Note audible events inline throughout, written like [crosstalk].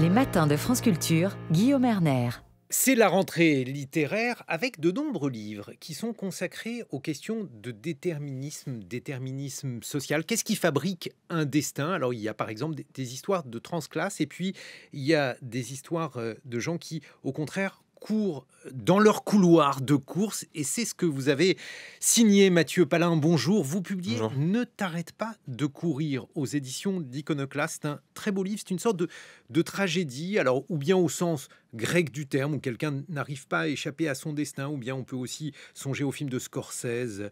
Les matins de France Culture, Guillaume Erner. C'est la rentrée littéraire avec de nombreux livres qui sont consacrés aux questions de déterminisme, déterminisme social. Qu'est-ce qui fabrique un destin Alors il y a par exemple des, histoires de transclasses et puis il y a des histoires euh, de gens qui au contraire cours, dans leur couloir de course. Et c'est ce que vous avez signé, Mathieu Palin. Bonjour. Vous publiez Ne t'arrête pas de courir aux éditions d'Iconoclaste. un très beau livre. C'est une sorte de, de tragédie. Alors, ou bien au sens grec du terme, où quelqu'un n'arrive pas à échapper à son destin, ou bien on peut aussi songer au film de Scorsese,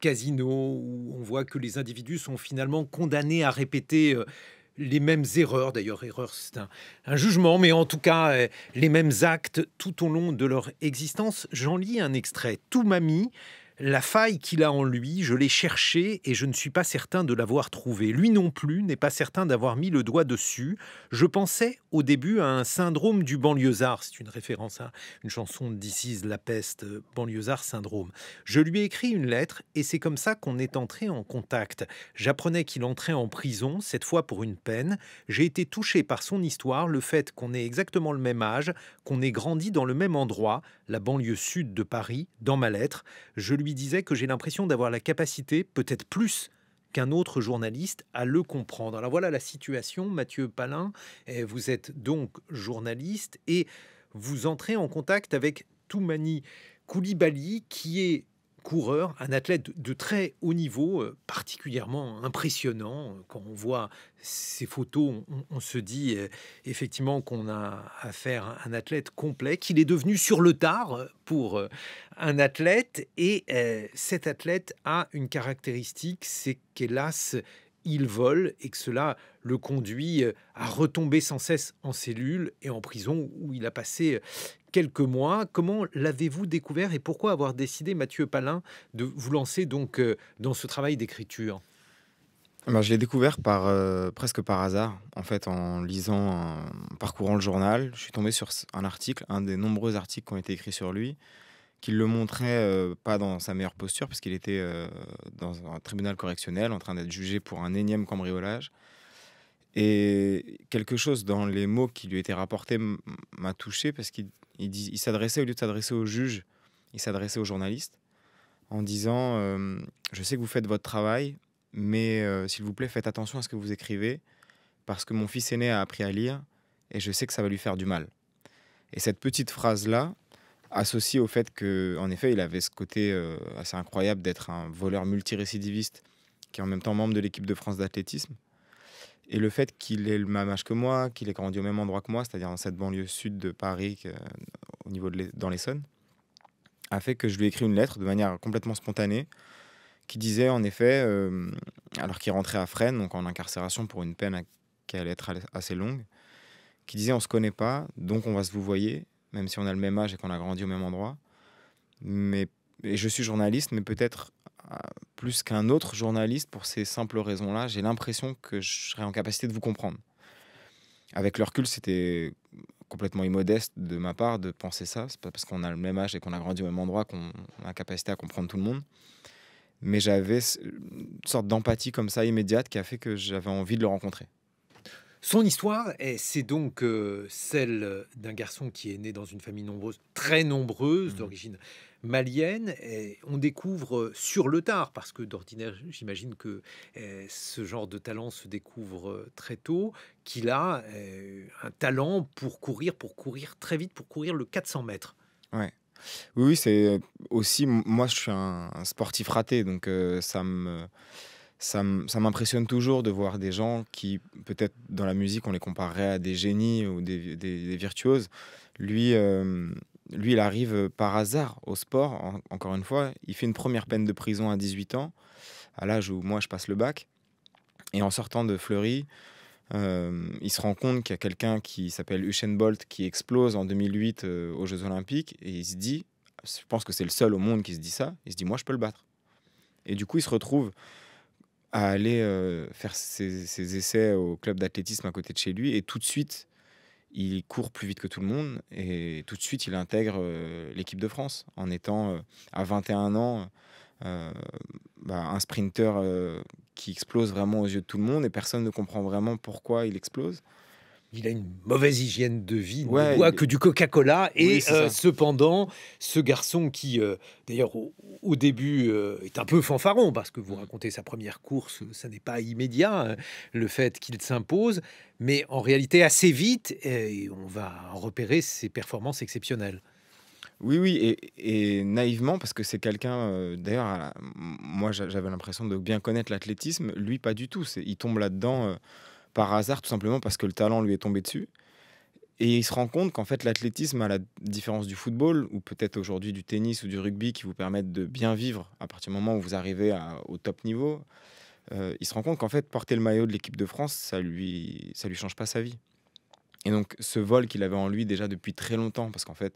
Casino, où on voit que les individus sont finalement condamnés à répéter euh, les mêmes erreurs, d'ailleurs erreur c'est un, jugement, mais en tout cas euh, les mêmes actes tout au long de leur existence. J'en lis un extrait. Tout m'a mis ». La faille qu'il a en lui, je l'ai cherchée et je ne suis pas certain de l'avoir trouvée. Lui non plus n'est pas certain d'avoir mis le doigt dessus. Je pensais au début à un syndrome du banlieusard, c'est une référence à une chanson de La Peste, euh, banlieusard syndrome. Je lui ai écrit une lettre et c'est comme ça qu'on est entré en contact. J'apprenais qu'il entrait en prison, cette fois pour une peine. J'ai été touché par son histoire, le fait qu'on ait exactement le même âge, qu'on ait grandi dans le même endroit, la banlieue sud de Paris, dans ma lettre. Je lui disait que j'ai l'impression d'avoir la capacité, peut-être plus qu'un autre journaliste, à le comprendre. Alors voilà la situation, Mathieu Palin, eh, vous êtes donc journaliste et vous entrez en contact avec Toumani Koulibaly, qui est coureur, un athlète de très haut niveau, euh, particulièrement impressionnant. Euh, quand on voit ces photos, on, se dit euh, effectivement qu'on a affaire à un athlète complet, qu'il est devenu sur le tard pour un athlète. Et cet athlète a une caractéristique, c'est qu'hélas, il vole et que cela le conduit à retomber sans cesse en cellule et en prison où il a passé quelques mois. Comment l'avez-vous découvert et pourquoi avoir décidé, Mathieu Palin, de vous lancer donc euh, dans ce travail d'écriture ben, je l'ai découvert euh, presque par hasard, en fait, en lisant, en parcourant le journal. Je suis tombé sur un article, un des nombreux articles qui ont été écrits sur lui, qui le montrait euh, pas dans sa meilleure posture, puisqu'il était dans un tribunal correctionnel, en train d'être jugé pour un énième cambriolage. Et quelque chose dans les mots qui lui étaient rapportés m'a touché parce qu'il s'adressait, au lieu de s'adresser au juge il s'adressait au journalistes en disant Je sais que vous faites votre travail, mais s'il vous plaît, faites attention à ce que vous écrivez parce que mon fils aîné a appris à lire et je sais que ça va lui faire du mal. Et cette petite phrase-là, associée au fait que, en effet, il avait ce côté assez incroyable d'être un voleur multirécidiviste qui est en même temps membre de l'équipe de France d'athlétisme, et le fait qu'il ait le même âge que moi, qu'il ait grandi au même endroit que moi, c'est-à-dire dans cette banlieue sud de Paris, au niveau de dans l'Essonne, a fait que je lui ai écrit une lettre de manière complètement spontanée qui disait en effet, euh, alors qu'il rentrait à Fresnes, donc en incarcération pour une peine qui allait être assez longue, qui disait on ne se connaît pas, donc on va se vous voyez, même si on a le même âge et qu'on a grandi au même endroit. Mais et je suis journaliste, mais peut-être plus qu'un autre journaliste pour ces simples raisons-là. J'ai l'impression que je serais en capacité de vous comprendre. Avec le recul, c'était complètement immodeste de ma part de penser ça. C'est pas parce qu'on a le même âge et qu'on a grandi au même endroit qu'on a la capacité à comprendre tout le monde. Mais j'avais une sorte d'empathie comme ça immédiate qui a fait que j'avais envie de le rencontrer. Son histoire, c'est donc euh, celle d'un garçon qui est né dans une famille nombreuse, très nombreuse, mmh. d'origine malienne, on découvre euh, sur le tard, parce que d'ordinaire, j'imagine que euh, ce genre de talent se découvre euh, très tôt, qu'il a un talent pour courir, pour courir très vite, pour courir le 400 mètres. Ouais. Oui, c'est aussi, moi je suis un, sportif raté, donc ça me ça m'impressionne toujours de voir des gens qui, peut-être dans la musique, on les comparerait à des génies ou des, virtuoses. Lui, lui, il arrive euh, par hasard au sport, encore une fois. Il fait une première peine de prison à 18 ans, à l'âge où moi je passe le bac. Et en sortant de Fleury, euh, il se rend compte qu'il y a quelqu'un qui s'appelle Usain Bolt qui explose en 2008 euh, aux Jeux Olympiques. Et il se dit, je pense que c'est le seul au monde qui se dit ça, il se dit, moi je peux le battre. Et du coup, il se retrouve à aller faire ses, essais au club d'athlétisme à côté de chez lui. Et tout de suite, il court plus vite que tout le monde et tout de suite il intègre euh, l'équipe de France en étant euh, à 21 ans euh, bah, un sprinter qui explose vraiment aux yeux de tout le monde et personne ne comprend vraiment pourquoi il explose il a une mauvaise hygiène de vie, ne boit que du Coca-Cola. et euh, cependant, ce garçon qui, euh, d'ailleurs, au, début euh, est un peu fanfaron, parce que vous racontez sa première course, ça n'est pas immédiat, hein, le fait qu'il s'impose, mais en réalité, assez vite, on va repérer ses performances exceptionnelles. Oui, oui, et, naïvement, parce que c'est quelqu'un, d'ailleurs, moi j'avais l'impression de bien connaître l'athlétisme, lui pas du tout, il tombe là-dedans par hasard, tout simplement parce que le talent lui est tombé dessus. Et il se rend compte qu'en fait, l'athlétisme, à la différence du football, ou peut-être aujourd'hui du tennis ou du rugby, qui vous permettent de bien vivre à partir du moment où vous arrivez au top niveau, euh, il se rend compte qu'en fait, porter le maillot de l'équipe de France, ça lui, ça lui change pas sa vie. Et donc, ce vol qu'il avait en lui déjà depuis très longtemps, parce qu'en fait,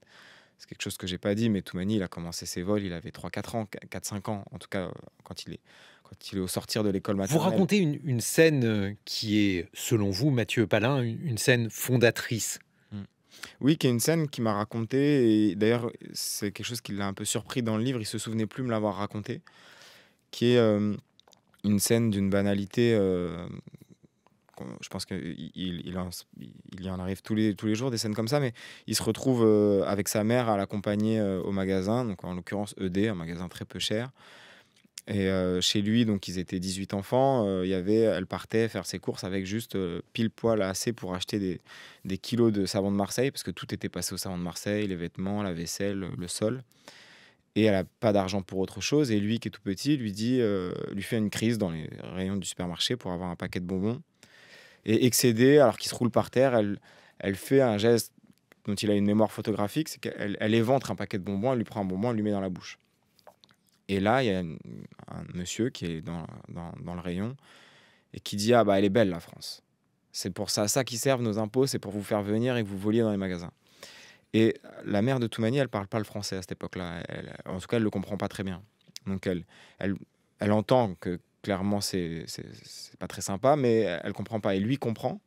c'est quelque chose que j'ai pas dit, mais Toumani, il a commencé ses vols, il avait 3-4 ans, 4-5 ans, en tout cas, euh, quand il est quand il est au sortir de l'école maternelle. Vous racontez une, scène euh, qui est, selon vous, Mathieu Palin, une scène fondatrice. Hmm. Oui, qui est une scène qui m'a raconté, et d'ailleurs c'est quelque chose qui l'a un peu surpris dans le livre, il se souvenait plus me l'avoir raconté, qui est euh, une scène d'une banalité euh, je pense qu'il y en arrive tous les, tous les jours des scènes comme ça, mais il se retrouve avec sa mère à l'accompagner au magasin, donc en l'occurrence ED, un magasin très peu cher. Et chez lui, donc ils étaient 18 enfants. il y avait, elle partait faire ses courses avec juste pile poil assez pour acheter des, kilos de savon de Marseille, parce que tout était passé au savon de Marseille, les vêtements, la vaisselle, le sol. Et elle n'a pas d'argent pour autre chose. Et lui, qui est tout petit, lui dit, lui fait une crise dans les rayons du supermarché pour avoir un paquet de bonbons. Et excédée, alors qu'il se roule par terre, elle, elle fait un geste dont il a une mémoire photographique, c'est qu'elle éventre un paquet de bonbons, elle lui prend un bonbon, elle lui met dans la bouche. Et là, il y a un monsieur qui est dans, le rayon et qui dit Ah, bah, elle est belle, la France. C'est pour ça, ça qui servent nos impôts, c'est pour vous faire venir et que vous voliez dans les magasins. Et la mère de Toumani, elle parle pas le français à cette époque-là. En tout cas, elle le comprend pas très bien. Donc, elle, elle, entend que clairement, c'est pas très sympa, mais elle comprend pas. Et lui comprend.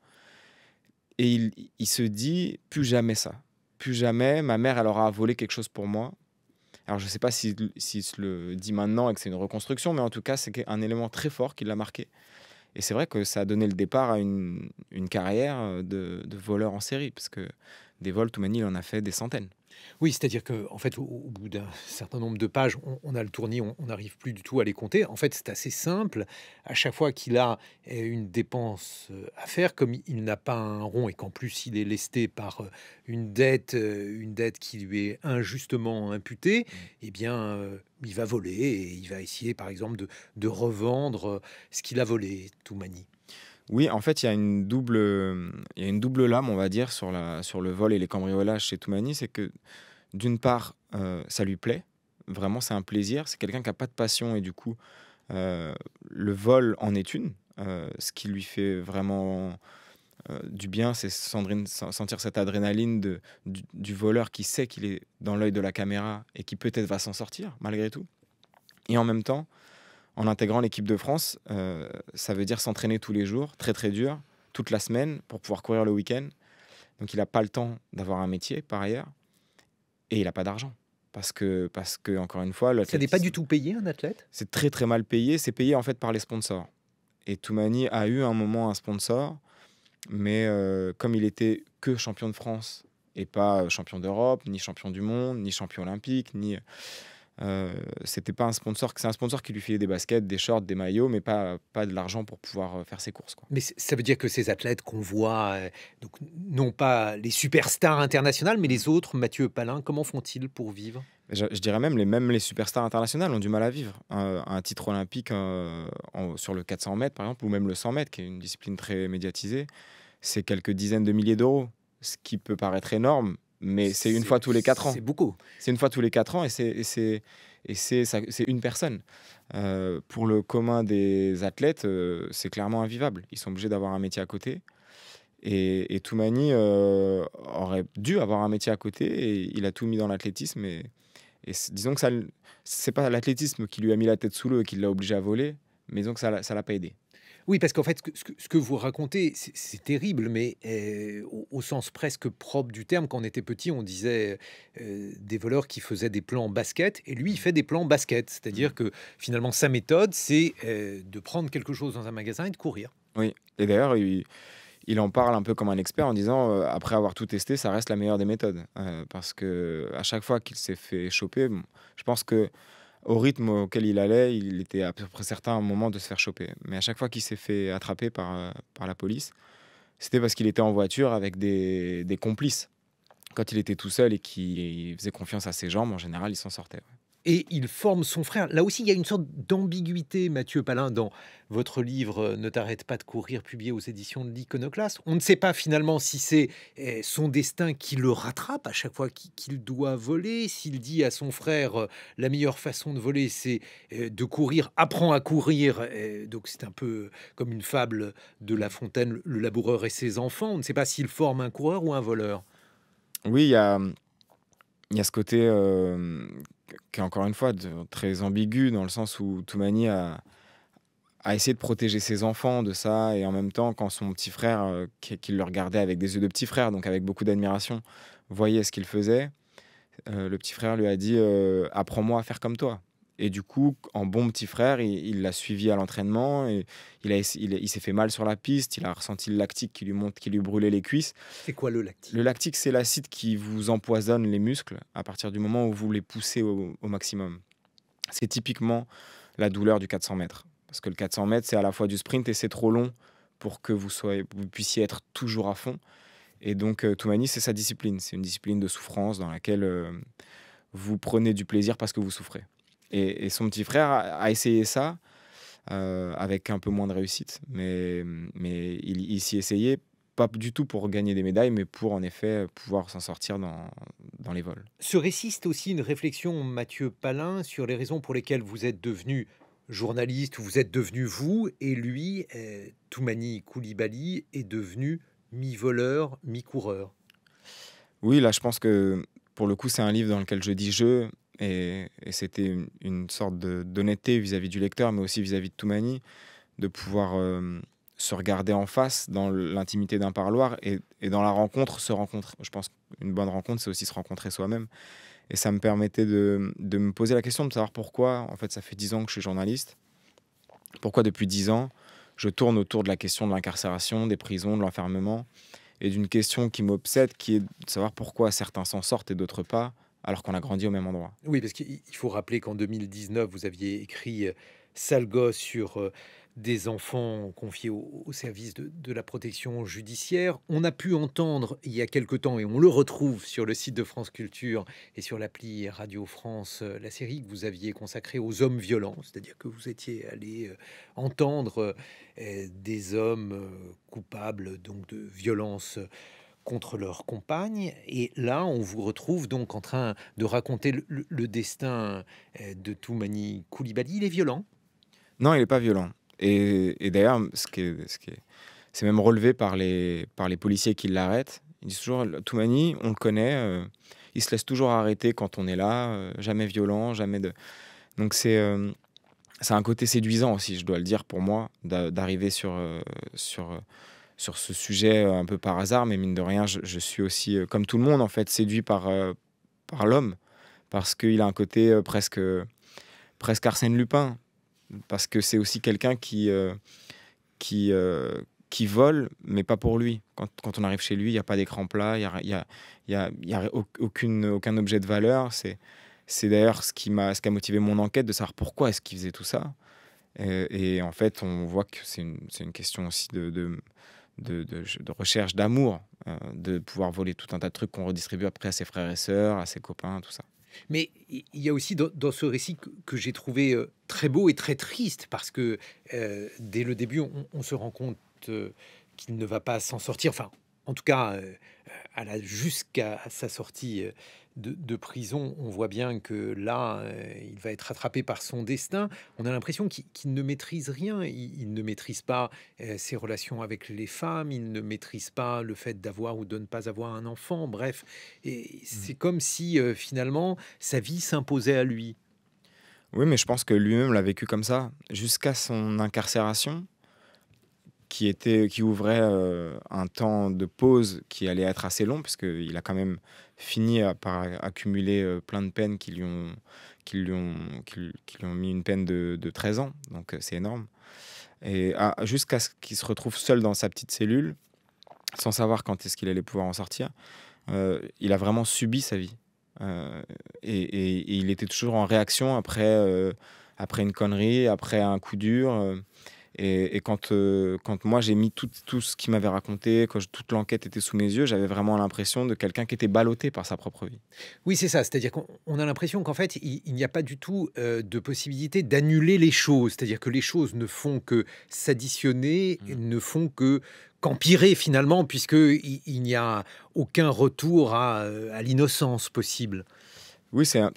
Et il, il se dit Plus jamais ça. Plus jamais, ma mère, elle aura volé quelque chose pour moi alors, je ne sais pas s'il si, si se le dit maintenant et que c'est une reconstruction, mais en tout cas, c'est un élément très fort qui l'a marqué. Et c'est vrai que ça a donné le départ à une, carrière euh, de, de, voleur en série, parce que des vols, Toumani, il en a fait des centaines. Oui, c'est-à-dire que en fait, au, bout d'un certain nombre de pages, on, a le tournis, on n'arrive plus du tout à les compter. En fait, c'est assez simple. À chaque fois qu'il a euh, une dépense euh, à faire, comme il n'a pas un rond et qu'en plus il est lesté par euh, une dette, une dette qui lui est injustement imputée, mmh. eh bien, il va voler et il va essayer, par exemple, de, de revendre ce qu'il a volé, tout mani. Oui, en fait, il y, a une double, une double lame, on va dire, sur, le vol et les cambriolages chez Toumani. C'est que, d'une part, euh, ça lui plaît. Vraiment, c'est un plaisir. C'est quelqu'un qui n'a pas de passion et du coup, euh, le vol en est une. Euh, ce qui lui fait vraiment du bien, c'est sentir cette adrénaline du voleur qui sait qu'il est dans l'œil de la caméra et qui peut-être va s'en sortir malgré tout. Et en même temps, en intégrant l'équipe de France, euh, ça veut dire s'entraîner tous les jours, très très dur, toute la semaine pour pouvoir courir le week-end. Donc il n'a pas le temps d'avoir un métier par ailleurs et il n'a pas d'argent. Parce que, parce que, encore une fois, Ça n'est pas du tout payé un athlète C'est très très mal payé. C'est payé en fait par les sponsors. Et Toumani a eu un moment un sponsor, mais euh, comme il était que champion de France et pas euh, champion d'Europe, ni champion du monde, ni champion olympique, ni euh, c'était pas un sponsor, c'est un sponsor qui lui filait des baskets, des shorts, des maillots, mais pas, pas de l'argent pour pouvoir euh, faire ses courses. Mais ça veut dire que ces athlètes qu'on voit, euh, donc non pas les superstars internationales, mais les autres, Mathieu Palin, comment font-ils pour vivre je, dirais même les, même les superstars internationales ont du mal à vivre. Un, titre olympique sur le 400 mètres, par exemple, ou même le 100 mètres, qui est une discipline très médiatisée, c'est quelques dizaines de milliers d'euros, ce qui peut paraître énorme, mais c'est une fois tous les quatre ans. C'est beaucoup. C'est une fois tous les quatre ans et c'est une personne. Euh, pour le commun des athlètes, euh, c'est clairement invivable. Ils sont obligés d'avoir un métier à côté. Et, et Toumani euh, aurait dû avoir un métier à côté et il a tout mis dans l'athlétisme. Et, disons que ça, c'est pas l'athlétisme qui lui a mis la tête sous l'eau et qui l'a obligé à voler, mais disons que ça l'a pas aidé. Oui, parce qu'en fait, ce que, vous racontez, c'est terrible, mais eh, au, sens presque propre du terme, quand on était petit, on disait euh, des voleurs qui faisaient des plans basket, et lui, il mmh. fait des plans basket. C'est-à-dire mmh. que finalement, sa méthode, c'est euh, de prendre quelque chose dans un magasin et de courir. Oui, et d'ailleurs, il, en parle un peu comme un expert en disant, euh, après avoir tout testé, ça reste la meilleure des méthodes. parce que à chaque fois qu'il s'est fait choper, je pense que au rythme auquel il allait, il était à peu près certain à un moment de se faire choper. Mais à chaque fois qu'il s'est fait attraper par, euh, par la police, c'était parce qu'il était en voiture avec des, complices. Quand il était tout seul et qu'il faisait confiance à ses jambes, en général, il s'en sortait et il forme son frère. Là aussi, il y a une sorte d'ambiguïté, Mathieu Palin, dans votre livre euh, Ne t'arrête pas de courir, publié aux éditions de l'Iconoclaste. On ne sait pas finalement si c'est eh, son destin qui le rattrape à chaque fois qu'il doit voler, s'il dit à son frère euh, la meilleure façon de voler, c'est euh, de courir, apprends à courir. Donc c'est un peu comme une fable de La Fontaine, le laboureur et ses enfants. On ne sait pas s'il forme un coureur ou un voleur. Oui, il y a, y a, ce côté qui est encore une fois très ambigu dans le sens où Toumani a, a essayé de protéger ses enfants de ça et en même temps quand son petit frère, euh, qui, le regardait avec des yeux de petit frère, donc avec beaucoup d'admiration, voyait ce qu'il faisait, euh, le petit frère lui a dit euh, Apprends-moi à faire comme toi. Et du coup, en bon petit frère, il l'a suivi à l'entraînement. Et il, il, s'est fait mal sur la piste. Il a ressenti le lactique qui lui monte, qui lui brûlait les cuisses. C'est quoi le lactique Le lactique, c'est l'acide qui vous empoisonne les muscles à partir du moment où vous les poussez au, maximum. C'est typiquement la douleur du 400 mètres. Parce que le 400 mètres, c'est à la fois du sprint et c'est trop long pour que vous, soyez, puissiez être toujours à fond. Et donc, euh, Toumani, c'est sa discipline. C'est une discipline de souffrance dans laquelle euh, vous prenez du plaisir parce que vous souffrez. Et, son petit frère a, essayé ça euh, avec un peu moins de réussite, mais, mais il, il s'y essayait pas du tout pour gagner des médailles, mais pour en effet pouvoir s'en sortir dans, dans, les vols. Ce récit, c'est aussi une réflexion, Mathieu Palin, sur les raisons pour lesquelles vous êtes devenu journaliste, vous êtes devenu vous, et lui, euh, Toumani Koulibaly, est devenu mi-voleur, mi-coureur. Oui, là, je pense que pour le coup, c'est un livre dans lequel je dis je, et, c'était une, sorte sorte d'honnêteté vis-à-vis du lecteur, mais aussi vis-à-vis de Toumani, de pouvoir euh, se regarder en face dans l'intimité d'un parloir et, dans la rencontre, se rencontrer. Je pense qu'une bonne rencontre, c'est aussi se rencontrer soi-même. Et ça me permettait de, de, me poser la question de savoir pourquoi, en fait, ça fait dix ans que je suis journaliste, pourquoi depuis dix ans, je tourne autour de la question de l'incarcération, des prisons, de l'enfermement, et d'une question qui m'obsède, qui est de savoir pourquoi certains s'en sortent et d'autres pas, alors qu'on a grandi au même endroit. Oui, parce qu'il faut rappeler qu'en 2019, vous aviez écrit euh, Sale gosse sur euh, des enfants confiés au, service de, la protection judiciaire. On a pu entendre il y a quelque temps, et on le retrouve sur le site de France Culture et sur l'appli Radio France, euh, la série que vous aviez consacrée aux hommes violents, c'est-à-dire que vous étiez allé entendre des hommes coupables donc de violences contre leur compagne. Et là, on vous retrouve donc en train de raconter le, destin euh, de Toumani Koulibaly. Il est violent Non, il n'est pas violent. Et, d'ailleurs, ce qui ce c'est même relevé par les, par les policiers qui l'arrêtent. Ils disent toujours, Toumani, on le connaît, euh, il se laisse toujours arrêter quand on est là, euh, jamais violent, jamais de... Donc c'est... c'est un côté séduisant aussi, je dois le dire, pour moi, d'arriver sur, sur, sur ce sujet euh, un peu par hasard, mais mine de rien, je, suis aussi, euh, comme tout le monde en fait, séduit par, euh, par l'homme, parce qu'il a un côté presque, presque Arsène Lupin, parce que c'est aussi quelqu'un qui, qui, qui vole, mais pas pour lui. Quand, quand on arrive chez lui, il n'y a pas d'écran plat, il n'y a, y a, y a, aucune, aucun objet de valeur. C'est, c'est d'ailleurs ce qui, m'a, ce qui a motivé mon enquête de savoir pourquoi est-ce qu'il faisait tout ça. Et, en fait, on voit que c'est une, une, question aussi de, de, recherche d'amour, euh, de pouvoir voler tout un tas de trucs qu'on redistribue après à ses frères et sœurs, à ses copains, tout ça. Mais il y a aussi dans, ce récit que, j'ai trouvé euh, très beau et très triste, parce que euh, dès le début, on, se rend compte qu'il ne va pas s'en sortir, enfin, en tout cas, jusqu'à sa sortie de, prison, on voit bien que là, euh, il va être rattrapé par son destin. On a l'impression qu'il ne maîtrise rien. Il, ne maîtrise pas euh, ses relations avec les femmes, il ne maîtrise pas le fait d'avoir ou de ne pas avoir un enfant. Bref, et mmh. c'est comme si euh, finalement sa vie s'imposait à lui. Oui, mais je pense que lui-même l'a vécu comme ça jusqu'à son incarcération. Qui, était, qui ouvrait un temps de pause qui allait être assez long, puisqu'il a quand même fini par accumuler euh, plein de peines qui lui ont, qui lui ont, qui, lui ont mis une peine de, 13 ans. Donc euh, c'est énorme. Et jusqu'à ce qu'il se retrouve seul dans sa petite cellule, sans savoir quand est-ce qu'il allait pouvoir en sortir, euh, il a vraiment subi sa vie. et, il était toujours en réaction après, après une connerie, après un coup dur. Et, euh, quand, moi j'ai mis tout, ce qu'il m'avait raconté, quand toute l'enquête était sous mes yeux, j'avais vraiment l'impression de quelqu'un qui était ballotté par sa propre vie. Oui, c'est ça. C'est-à-dire qu'on a l'impression qu'en fait, il, n'y a pas du tout euh, de possibilité d'annuler les choses. C'est-à-dire que les choses ne font que s'additionner, mmh. ne font que qu'empirer finalement, puisqu'il n'y a aucun retour à euh, l'innocence possible. Oui, c'est un,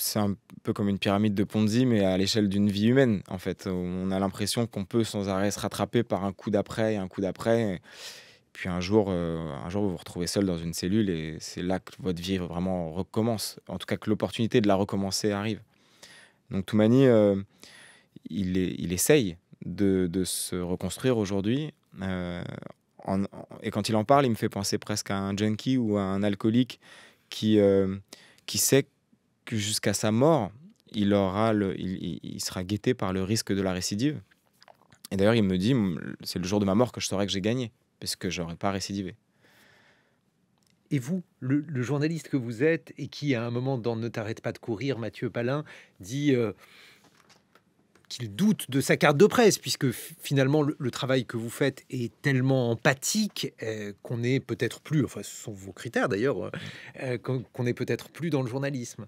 peu comme une pyramide de Ponzi, mais à l'échelle d'une vie humaine, en fait. On a l'impression qu'on peut sans arrêt se rattraper par un coup d'après et un coup d'après. Puis un jour, euh, un jour, vous vous retrouvez seul dans une cellule et c'est là que votre vie vraiment recommence. En tout cas, que l'opportunité de la recommencer arrive. Donc Toumani, euh, il, essaye de, se reconstruire aujourd'hui. Euh, et quand il en parle, il me fait penser presque à un junkie ou à un alcoolique qui, qui sait que jusqu'à sa mort, il, aura le, il, sera guetté par le risque de la récidive. Et d'ailleurs, il me dit, c'est le jour de ma mort que je saurai que j'ai gagné, parce que j'aurais pas récidivé. Et vous, le, journaliste que vous êtes, et qui à un moment dans Ne t'arrête pas de courir, Mathieu Palin, dit euh, qu'il doute de sa carte de presse, puisque finalement le, travail que vous faites est tellement empathique euh, qu'on n'est peut-être plus, enfin ce sont vos critères d'ailleurs, euh, qu'on n'est peut-être plus dans le journalisme.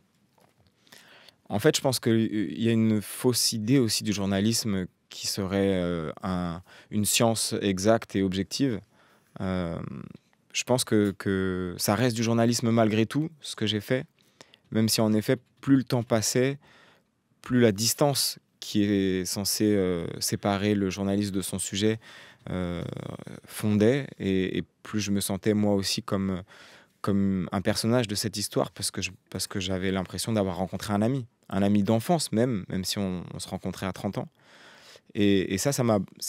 En fait, je pense qu'il euh, y a une fausse idée aussi du journalisme qui serait euh, une science exacte et objective. Euh, je pense que, ça reste du journalisme malgré tout, ce que j'ai fait, même si en effet, plus le temps passait, plus la distance qui est censée séparer le journaliste de son sujet fondait, et, plus je me sentais moi aussi comme un personnage de cette histoire parce que j'avais l'impression d'avoir rencontré un ami un ami d'enfance même, même si on, se rencontrait à 30 ans. Et, et ça, ça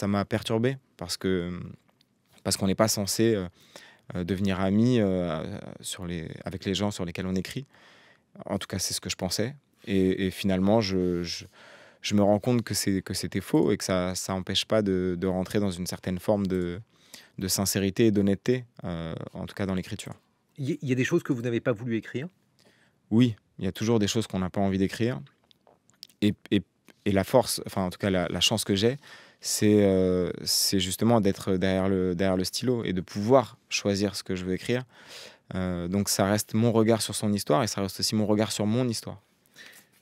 m'a perturbé parce que parce qu'on n'est pas censé euh, euh, devenir ami euh, les, avec les gens sur lesquels on écrit. En tout cas, c'est ce que je pensais. Et, finalement, je, je, me rends compte que c'était faux et que ça n'empêche pas de, de, rentrer dans une certaine forme de, de sincérité et d'honnêteté, en tout cas dans l'écriture. Il y a des choses que vous n'avez pas voulu écrire Oui, il y a toujours des choses qu'on n'a pas envie d'écrire. Et, la force, enfin en tout cas la, chance que j'ai, euh, c'est justement d'être derrière le, derrière le stylo et de pouvoir choisir ce que je veux écrire. Euh, donc ça reste mon regard sur son histoire et ça reste aussi mon regard sur mon histoire.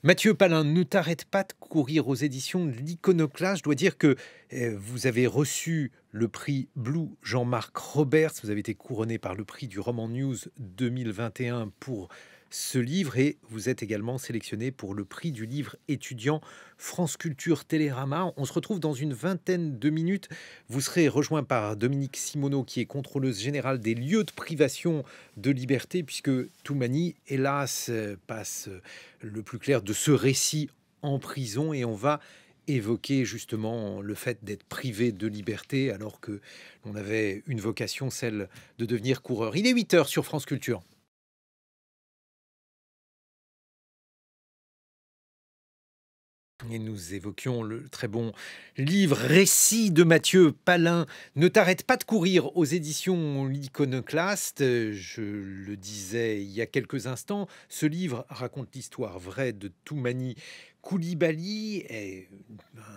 Mathieu Palin, ne t'arrête pas de courir aux éditions de l'Iconoclaste. Je dois dire que euh, vous avez reçu le prix Blue Jean-Marc Roberts. Vous avez été couronné par le prix du Roman News 2021 pour ce livre et vous êtes également sélectionné pour le prix du livre étudiant France Culture Télérama. On se retrouve dans une vingtaine de minutes. Vous serez rejoint par Dominique Simoneau qui est contrôleuse générale des lieux de privation de liberté puisque Toumani, hélas, passe le plus clair de ce récit en prison et on va évoquer justement le fait d'être privé de liberté alors que l'on avait une vocation, celle de devenir coureur. Il est 8 heures sur France Culture. Et nous évoquions le très bon livre Récit de Mathieu Palin. Ne t'arrête pas de courir aux éditions L'Iconoclaste. Je le disais il y a quelques instants, ce livre raconte l'histoire vraie de Toumani Koulibaly est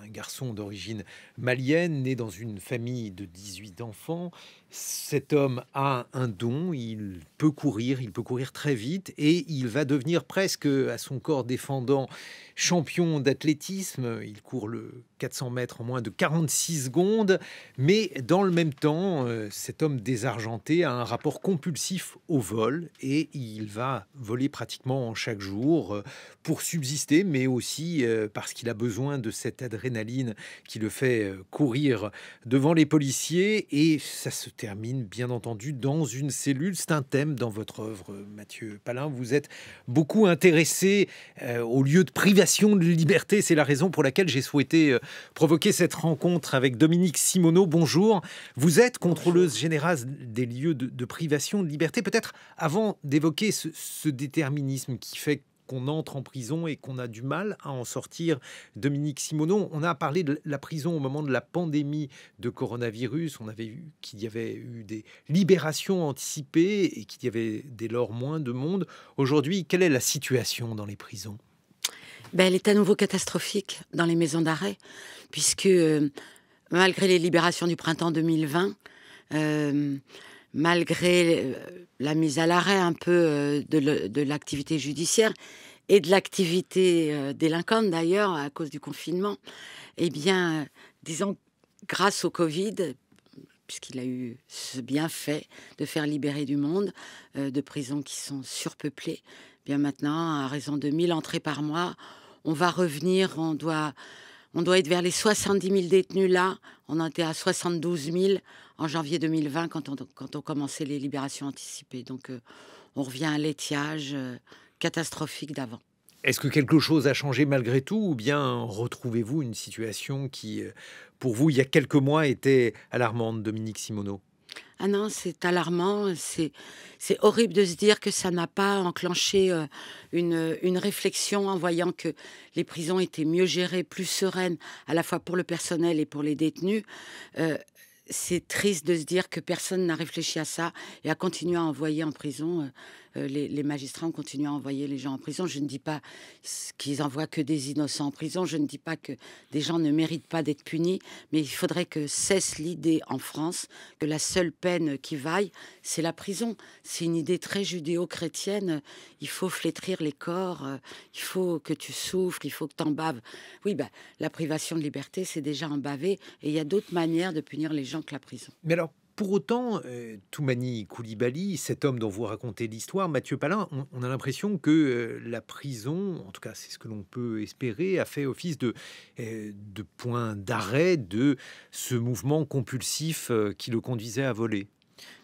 un garçon d'origine malienne, né dans une famille de 18 enfants. Cet homme a un don, il peut courir, il peut courir très vite et il va devenir presque à son corps défendant champion d'athlétisme. Il court le 400 mètres en moins de 46 secondes, mais dans le même temps, euh, cet homme désargenté a un rapport compulsif au vol et il va voler pratiquement chaque jour euh, pour subsister, mais aussi euh, parce qu'il a besoin de cette adrénaline qui le fait euh, courir devant les policiers. Et ça se termine, bien entendu, dans une cellule. C'est un thème dans votre œuvre, Mathieu Palin. Vous êtes beaucoup intéressé euh, aux lieux de privation de liberté. C'est la raison pour laquelle j'ai souhaité provoquer cette rencontre avec Dominique Simoneau. Bonjour. Vous êtes contrôleuse générale des lieux de, privation de liberté. Peut-être avant d'évoquer ce, ce déterminisme qui fait qu'on entre en prison et qu'on a du mal à en sortir. Dominique Simonon, on a parlé de la prison au moment de la pandémie de coronavirus. On avait vu qu'il y avait eu des libérations anticipées et qu'il y avait dès lors moins de monde. Aujourd'hui, quelle est la situation dans les prisons ben, Elle est à nouveau catastrophique dans les maisons d'arrêt, puisque euh, malgré les libérations du printemps 2020, malgré euh, la mise à l'arrêt un peu euh, de l'activité judiciaire et de l'activité euh, délinquante d'ailleurs à cause du confinement, eh bien, disons, grâce au Covid, puisqu'il a eu ce bienfait de faire libérer du monde de prisons qui sont surpeuplées, eh bien maintenant, à raison de 1000 entrées par mois, on va revenir, on doit on doit être vers les 70 000 détenus là. On en était à 72 000 en janvier 2020 quand on, quand on commençait les libérations anticipées. Donc euh, on revient à l'étiage euh, catastrophique d'avant. Est-ce que quelque chose a changé malgré tout ou bien retrouvez-vous une situation qui, euh, pour vous, il y a quelques mois, était alarmante, Dominique Simoneau ah non, c'est alarmant, c'est horrible de se dire que ça n'a pas enclenché une, réflexion en voyant que les prisons étaient mieux gérées, plus sereines, à la fois pour le personnel et pour les détenus c'est triste de se dire que personne n'a réfléchi à ça et a continué à envoyer en prison euh, euh, les, magistrats ont continué à envoyer les gens en prison. Je ne dis pas qu'ils envoient que des innocents en prison, je ne dis pas que des gens ne méritent pas d'être punis, mais il faudrait que cesse l'idée en France que la seule peine qui vaille, c'est la prison. C'est une idée très judéo-chrétienne. Il faut flétrir les corps, il faut que tu souffres, il faut que tu en baves. Oui, bah, la privation de liberté, c'est déjà en bavé. et il y a d'autres manières de punir les gens que la prison. Mais alors, pour autant, euh, Toumani Koulibaly, cet homme dont vous racontez l'histoire, Mathieu Palin, on, a l'impression que euh, la prison, en tout cas c'est ce que l'on peut espérer, a fait office de, euh, point d'arrêt de ce mouvement compulsif qui le conduisait à voler.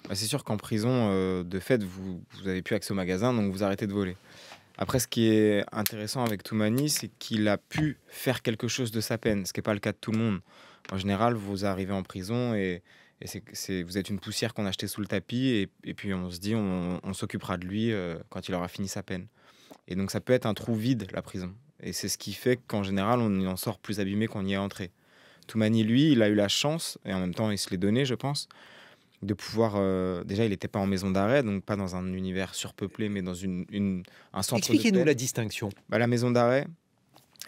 Bah, c'est sûr qu'en prison, de fait, vous, vous avez plus accès au magasin, donc vous arrêtez de voler. Après, ce qui est intéressant avec Toumani, c'est qu'il a pu faire quelque chose de sa peine, ce qui n'est pas le cas de tout le monde. En général, vous arrivez en prison et et c'est, vous êtes une poussière qu'on a achetée sous le tapis, et, puis on se dit, on, s'occupera de lui euh, quand il aura fini sa peine. Et donc ça peut être un trou vide, la prison. Et c'est ce qui fait qu'en général, on en sort plus abîmé qu'on y est entré. Toumani, lui, il a eu la chance, et en même temps, il se l'est donné, je pense, de pouvoir. Euh, déjà, il n'était pas en maison d'arrêt, donc pas dans un univers surpeuplé, mais dans une, un centre. Expliquez-nous la distinction. Bah, la maison d'arrêt,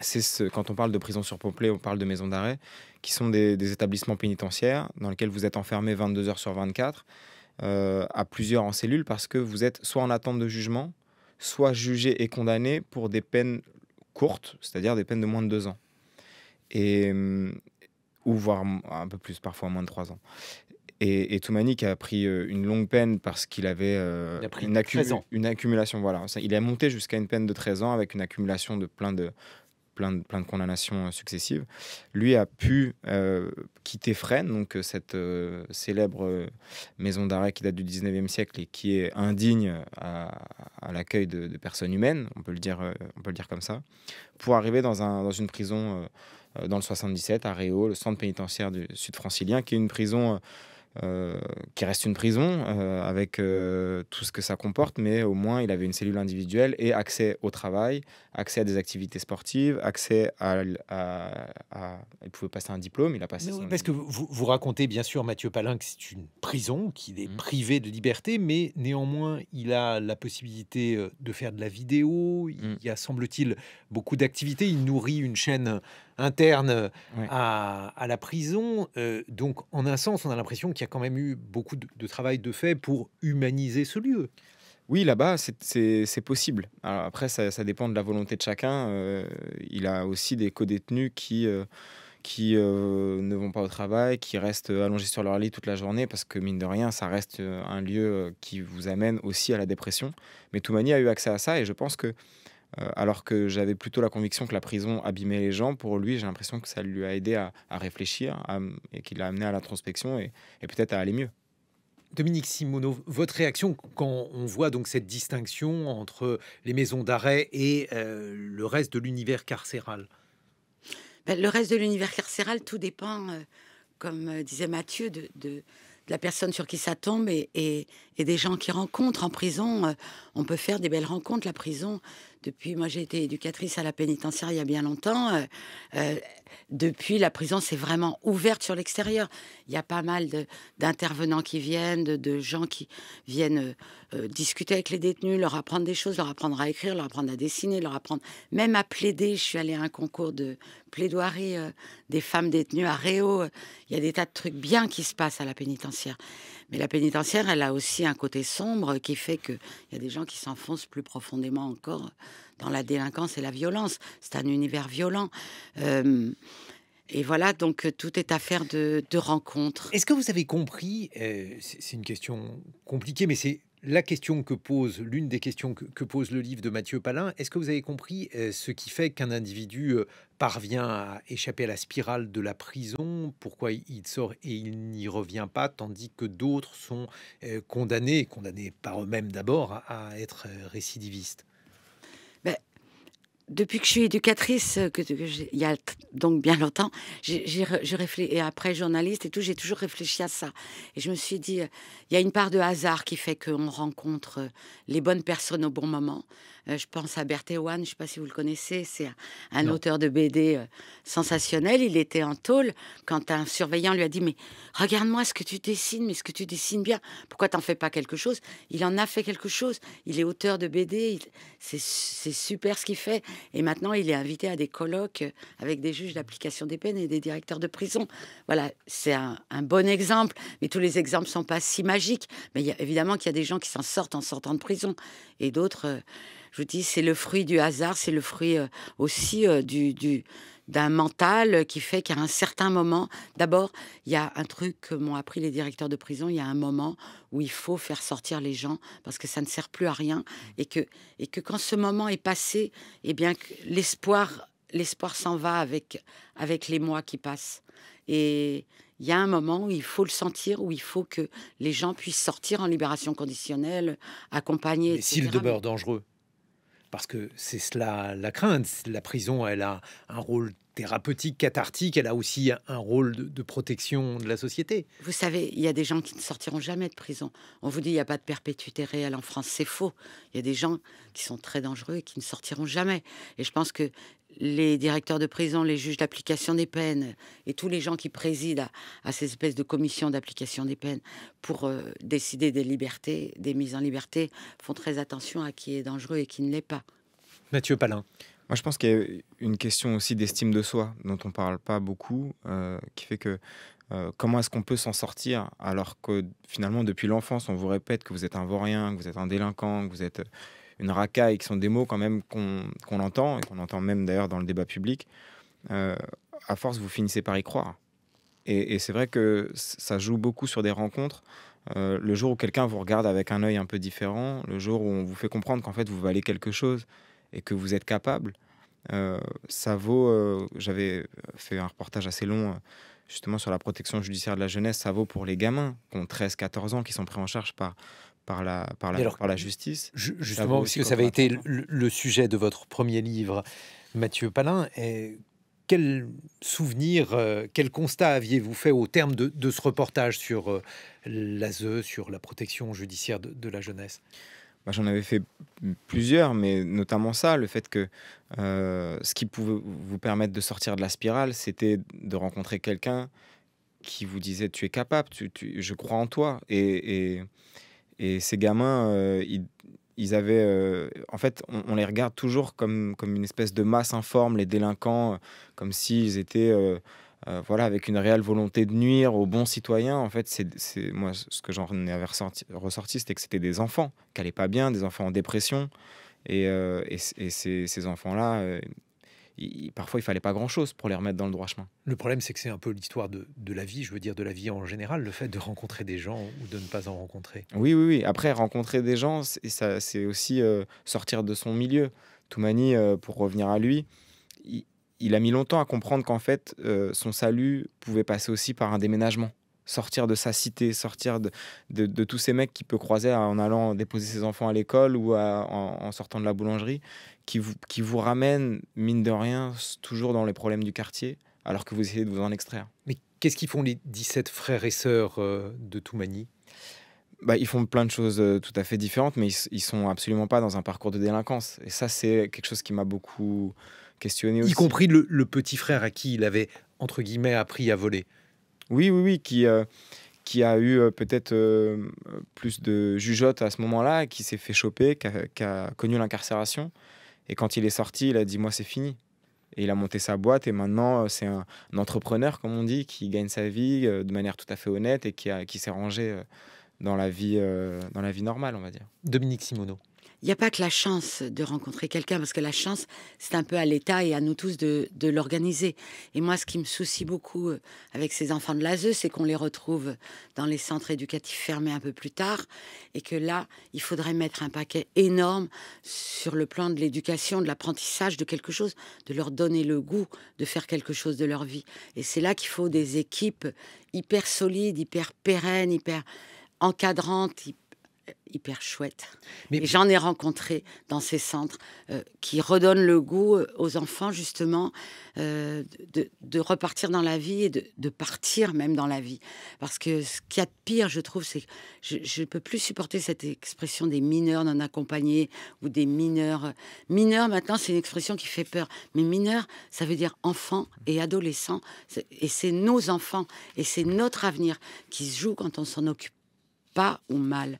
c'est ce, quand on parle de prison surpeuplée, on parle de maison d'arrêt, qui sont des, établissements pénitentiaires dans lesquels vous êtes enfermé 22 heures sur 24, euh, à plusieurs en cellule, parce que vous êtes soit en attente de jugement, soit jugé et condamné pour des peines courtes, c'est-à-dire des peines de moins de deux ans. Et, hum, ou voire un peu plus, parfois moins de trois ans. Et, et Toumani qui a pris euh, une longue peine parce qu'il avait euh, pris une, une, accumulation. Voilà, il est monté jusqu'à une peine de 13 ans avec une accumulation de plein de, plein de, condamnations euh, successives, lui a pu euh, quitter Fresnes, donc euh, cette célèbre maison d'arrêt qui date du 19e siècle et qui est indigne à, l'accueil de, personnes humaines, on peut, le dire, on peut le dire comme ça, pour arriver dans, dans une prison dans le 77 à Réau, le centre pénitentiaire du sud francilien, qui est une prison euh, qui reste une prison euh, avec euh, tout ce que ça comporte, mais au moins il avait une cellule individuelle et accès au travail, accès à des activités sportives, accès à. Il pouvait passer un diplôme, il a passé. parce que vous, vous, racontez bien sûr, Mathieu Palin, que c'est une prison, qu'il est mmh. privé de liberté, mais néanmoins il a la possibilité de faire de la vidéo, mmh. il y a, semble-t-il, beaucoup d'activités, il nourrit une chaîne interne euh, à, la prison. Euh, donc, en un sens, on a l'impression qu'il y a quand même eu beaucoup de, travail de fait pour humaniser ce lieu. Oui, là-bas, c'est possible. après, ça, dépend de la volonté de chacun. Euh, il a aussi des codétenus qui qui ne vont pas au travail, qui restent allongés sur leur lit toute la journée, parce que mine de rien, ça reste un lieu qui vous amène aussi à la dépression. Mais Toumani a eu accès à ça, et je pense que euh, alors que j'avais plutôt la conviction que la prison abîmait les gens, pour lui, j'ai l'impression que ça lui a aidé à, réfléchir et qu'il l'a amené à l'introspection et, et peut-être à aller mieux. Dominique Simoneau, votre réaction quand on voit donc cette distinction entre les maisons d'arrêt et euh, le reste de l'univers carcéral ben, Le reste de l'univers carcéral, tout dépend, euh, comme disait Mathieu, de, la personne sur qui ça tombe et, des gens qu'il rencontre en prison. on peut faire des belles rencontres. La prison, depuis, moi j'ai été éducatrice à la pénitentiaire il y a bien longtemps. Euh, euh, depuis, la prison s'est vraiment ouverte sur l'extérieur. Il y a pas mal d'intervenants qui viennent, de, gens qui viennent euh, discuter avec les détenus, leur apprendre des choses, leur apprendre à écrire, leur apprendre à dessiner, leur apprendre même à plaider. Je suis allée à un concours de plaidoirie des femmes détenues à Réau. Il y a des tas de trucs bien qui se passent à la pénitentiaire. Mais la pénitentiaire, elle a aussi un côté sombre qui fait qu'il y a des gens qui s'enfoncent plus profondément encore dans la délinquance et la violence. C'est un univers violent. Euh, et voilà, donc tout est affaire de, de rencontres. Est-ce que vous avez compris, euh, c'est une question compliquée, mais c'est la question que pose, l'une des questions que, pose le livre de Mathieu Palin, est-ce que vous avez compris euh, ce qui fait qu'un individu euh, parvient à échapper à la spirale de la prison, pourquoi il sort et il n'y revient pas, tandis que d'autres sont euh, condamnés, condamnés par eux-mêmes d'abord, à être récidivistes depuis que je suis éducatrice, euh, que, il y a donc bien longtemps, j'ai réfléchi, et après journaliste et tout, j'ai toujours réfléchi à ça. Et je me suis dit, euh, il y a une part de hasard qui fait qu'on rencontre euh, les bonnes personnes au bon moment. Euh, je pense à Berthewan, je ne sais pas si vous le connaissez, c'est un auteur de BD euh, sensationnel. Il était en tôle quand un surveillant lui a dit Mais regarde-moi ce que tu dessines, mais ce que tu dessines bien, pourquoi tu n'en fais pas quelque chose Il en a fait quelque chose. Il est auteur de BD, c'est super ce qu'il fait. Et maintenant, il est invité à des colloques euh, avec des juges d'application des peines et des directeurs de prison. Voilà, c'est un, bon exemple, mais tous les exemples ne sont pas si magiques. Mais évidemment qu'il y a des gens qui s'en sortent en sortant de prison et d'autres je vous dis, c'est le fruit du hasard, c'est le fruit euh, aussi euh, du, d'un mental euh, qui fait qu'à un certain moment, d'abord, il y a un truc que m'ont appris les directeurs de prison, il y a un moment où il faut faire sortir les gens parce que ça ne sert plus à rien et que, et que quand ce moment est passé, eh bien l'espoir l'espoir s'en va avec, avec les mois qui passent. Et il y a un moment où il faut le sentir, où il faut que les gens puissent sortir en libération conditionnelle, accompagnés. Et s'ils demeurent dangereux parce que c'est cela la crainte. La prison, elle a un rôle thérapeutique, cathartique, elle a aussi un rôle de, protection de la société. Vous savez, il y a des gens qui ne sortiront jamais de prison. On vous dit il n'y a pas de perpétuité réelle en France, c'est faux. Il y a des gens qui sont très dangereux et qui ne sortiront jamais. Et je pense que les directeurs de prison, les juges d'application des peines et tous les gens qui président à, ces espèces de commissions d'application des peines pour euh, décider des libertés, des mises en liberté, font très attention à qui est dangereux et qui ne l'est pas. Mathieu Palin. Moi, je pense qu'il y a une question aussi d'estime de soi dont on ne parle pas beaucoup, euh, qui fait que euh, comment est-ce qu'on peut s'en sortir alors que finalement, depuis l'enfance, on vous répète que vous êtes un vaurien, que vous êtes un délinquant, que vous êtes une racaille, qui sont des mots quand même qu'on entend, et qu'on entend même d'ailleurs dans le débat public, euh, à force, vous finissez par y croire. Et, c'est vrai que ça joue beaucoup sur des rencontres. Euh, le jour où quelqu'un vous regarde avec un œil un peu différent, le jour où on vous fait comprendre qu'en fait vous valez quelque chose et que vous êtes capable, euh, ça vaut. J'avais fait un reportage assez long justement sur la protection judiciaire de la jeunesse, ça vaut pour les gamins qui ont 13-14 ans, qui sont pris en charge par, par la, par la, par la justice. justement, parce que ça avait été hein. le, sujet de votre premier livre, Mathieu Palin, et quel souvenir, euh, quel constat aviez-vous fait au terme de, de ce reportage sur euh, l'ASE, sur la protection judiciaire de, la jeunesse bah, J'en avais fait plusieurs, mais notamment ça, le fait que euh, ce qui pouvait vous permettre de sortir de la spirale, c'était de rencontrer quelqu'un qui vous disait tu es capable, tu, je crois en toi. Et, et, et ces gamins, euh, ils, avaient. Euh, en fait, on, les regarde toujours comme, comme une espèce de masse informe, les délinquants, euh, comme s'ils étaient. voilà, avec une réelle volonté de nuire aux bons citoyens. En fait, c'est moi ce que j'en ai ressorti, c'était que c'était des enfants qui n'allaient pas bien, des enfants en dépression. Et, et, ces, ces enfants-là, parfois il fallait pas grand-chose pour les remettre dans le droit chemin. Le problème, c'est que c'est un peu l'histoire de, la vie, je veux dire de la vie en général, le fait de rencontrer des gens ou de ne pas en rencontrer. Oui, oui, oui. Après, rencontrer des gens, c'est, c'est aussi euh, sortir de son milieu. Toumani, euh, pour revenir à lui, il, a mis longtemps à comprendre qu'en fait, euh, son salut pouvait passer aussi par un déménagement sortir de sa cité, sortir de, tous ces mecs qu'il peut croiser en allant déposer ses enfants à l'école ou en, en, sortant de la boulangerie qui vous, ramène, mine de rien, toujours dans les problèmes du quartier, alors que vous essayez de vous en extraire. Mais qu'est-ce qu'ils font les 17 frères et sœurs euh, de Toumani bah, ils font plein de choses euh, tout à fait différentes, mais ils, ils sont absolument pas dans un parcours de délinquance. Et ça, c'est quelque chose qui m'a beaucoup questionné aussi. Y compris le, petit frère à qui il avait, entre guillemets, appris à voler. Oui, oui, oui, qui, euh, qui a eu peut-être plus de jugeote à ce moment-là, qui s'est fait choper, qui a connu l'incarcération. Et quand il est sorti, il a dit Moi, c'est fini. Et il a monté sa boîte et maintenant, euh, c'est un, entrepreneur, comme on dit, qui gagne sa vie euh, de manière tout à fait honnête et qui, qui s'est rangé euh, dans, la vie, dans la vie normale, on va dire. Dominique Simoneau il n'y a pas que la chance de rencontrer quelqu'un, parce que la chance, c'est un peu à l'État et à nous tous de, l'organiser. Et moi, ce qui me soucie beaucoup euh, avec ces enfants de l'ASE, c'est qu'on les retrouve dans les centres éducatifs fermés un peu plus tard, et que là, il faudrait mettre un paquet énorme sur le plan de l'éducation, de l'apprentissage de quelque chose, de leur donner le goût de faire quelque chose de leur vie. Et c'est là qu'il faut des équipes hyper solides, hyper pérennes, hyper encadrantes, hyper chouette. Mais... j'en ai rencontré dans ces centres euh, qui redonnent le goût euh, aux enfants justement euh, de, repartir dans la vie et de, partir même dans la vie. Parce que ce qu'il y a de pire, je trouve, c'est que je ne peux plus supporter cette expression des mineurs non accompagnés ou des mineurs. Mineurs, maintenant, c'est une expression qui fait peur. Mais mineurs, ça veut dire enfants et adolescents. Et c'est nos enfants et c'est notre avenir qui se joue quand on s'en occupe pas ou mal.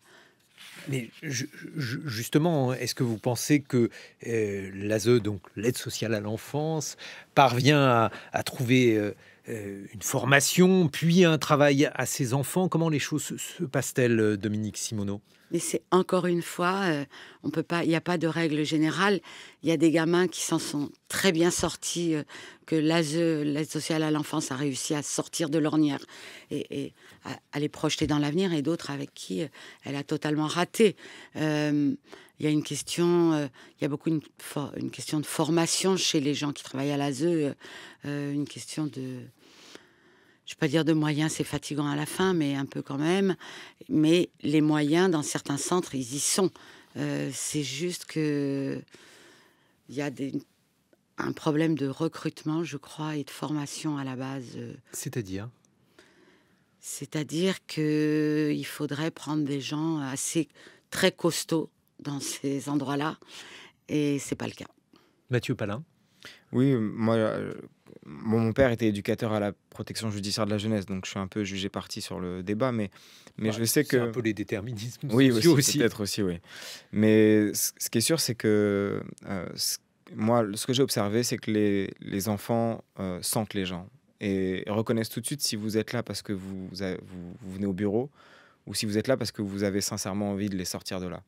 Mais justement, est-ce que vous pensez que euh, l'ASE, donc l'aide sociale à l'enfance, parvient à, trouver euh, euh, une formation, puis un travail à ses enfants Comment les choses se passent-elles, Dominique Simoneau mais c'est encore une fois, euh, on peut pas, il n'y a pas de règle générale. Il y a des gamins qui s'en sont très bien sortis, euh, que l'ASE, l'aide sociale à l'enfance, a réussi à sortir de l'ornière et, à, les projeter dans l'avenir, et d'autres avec qui euh, elle a totalement raté. Il y a une question, il y a beaucoup une, une, question de formation chez les gens qui travaillent à l'ASE, une question de je ne vais pas dire de moyens, c'est fatigant à la fin, mais un peu quand même. Mais les moyens, dans certains centres, ils y sont. Euh, c'est juste que il y a un problème de recrutement, je crois, et de formation à la base. Euh. C'est-à-dire C'est-à-dire qu'il faudrait prendre des gens assez très costauds dans ces endroits-là, et c'est pas le cas. Mathieu Palin. Oui, moi, euh, mon père était éducateur à la protection judiciaire de la jeunesse, donc je suis un peu jugé parti sur le débat, mais, mais bah, je sais que... un peu les déterminismes oui, aussi. Peut-être aussi, oui. Mais ce qui est sûr, c'est que euh, moi, ce que j'ai observé, c'est que les, enfants euh, sentent les gens et reconnaissent tout de suite si vous êtes là parce que vous, venez au bureau ou si vous êtes là parce que vous avez sincèrement envie de les sortir de là.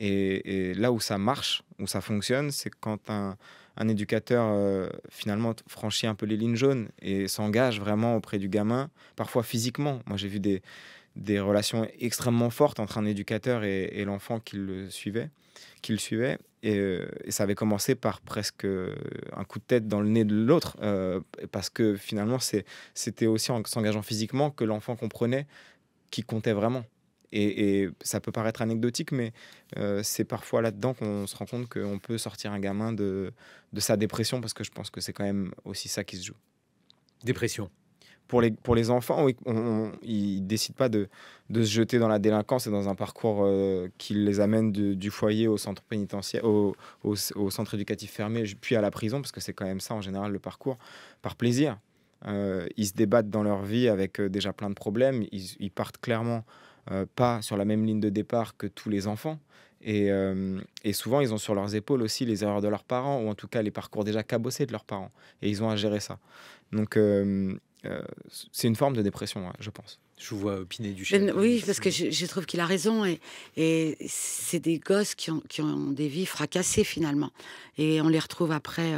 et là où ça marche, où ça fonctionne, c'est quand un un éducateur euh, finalement franchit un peu les lignes jaunes et s'engage vraiment auprès du gamin, parfois physiquement. Moi, j'ai vu des, relations extrêmement fortes entre un éducateur et, l'enfant qui le suivait. Qui le suivait. Et, euh, ça avait commencé par presque euh, un coup de tête dans le nez de l'autre, parce que finalement, c'était aussi en s'engageant physiquement que l'enfant comprenait qui comptait vraiment. Et, ça peut paraître anecdotique, mais euh, c'est parfois là-dedans qu'on se rend compte qu'on peut sortir un gamin de, sa dépression, parce que je pense que c'est quand même aussi ça qui se joue. Dépression pour les, pour les enfants, ils ne décident pas de, se jeter dans la délinquance et dans un parcours euh, qui les amène du foyer au centre pénitentiaire, au, centre éducatif fermé, puis à la prison, parce que c'est quand même ça en général le parcours, par plaisir. Euh, ils se débattent dans leur vie avec déjà plein de problèmes, ils partent clairement euh, pas sur la même ligne de départ que tous les enfants. Euh, et, souvent, ils ont sur leurs épaules aussi les erreurs de leurs parents, ou en tout cas les parcours déjà cabossés de leurs parents. Et ils ont à gérer ça. Donc, euh, c'est une forme de dépression, hein, je pense. Je vous vois opiner du ben, chien. oui, parce que je, trouve qu'il a raison. Et, c'est des gosses qui ont, qui ont, des vies fracassées, finalement. Et on les retrouve après,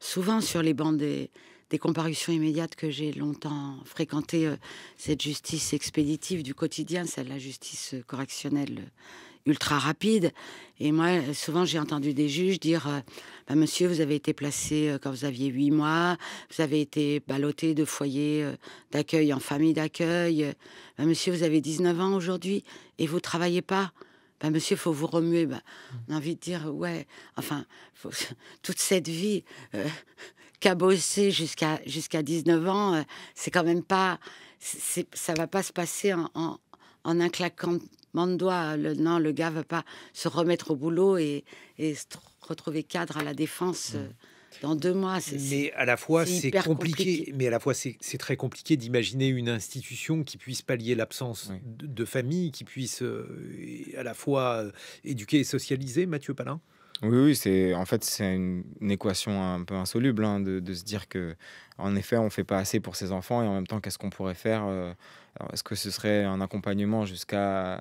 souvent sur les bancs des, des comparutions immédiates que j'ai longtemps fréquentées, euh, cette justice expéditive du quotidien, celle de la justice euh, correctionnelle euh, ultra rapide. Et moi, souvent, j'ai entendu des juges dire bah, Monsieur, vous avez été placé quand vous aviez huit mois, vous avez été ballotté de foyer d'accueil en famille d'accueil. Bah, monsieur, vous avez 19 ans aujourd'hui et vous travaillez pas. Monsieur, bah, monsieur, faut vous remuer. Bah, mmh. on a envie de dire, ouais, enfin, [laughs] toute cette vie euh, [laughs] cabossée jusqu'à jusqu'à 19 ans, euh, c'est quand même pas, ça va pas se passer en, en, un claquement de doigts. Le, non, le gars va pas se remettre au boulot et, se retrouver cadre à la défense. Mmh. Euh dans deux mois. Mais à la fois, c'est compliqué, Mais à la fois, c'est très compliqué d'imaginer une institution qui puisse pallier l'absence de, famille, qui puisse euh, à la fois euh, éduquer et socialiser. Mathieu Palin. Oui, oui, c'est en fait c'est une, équation un peu insoluble hein, de, se dire que en effet on fait pas assez pour ses enfants et en même temps qu'est-ce qu'on pourrait faire euh, Est-ce que ce serait un accompagnement jusqu'à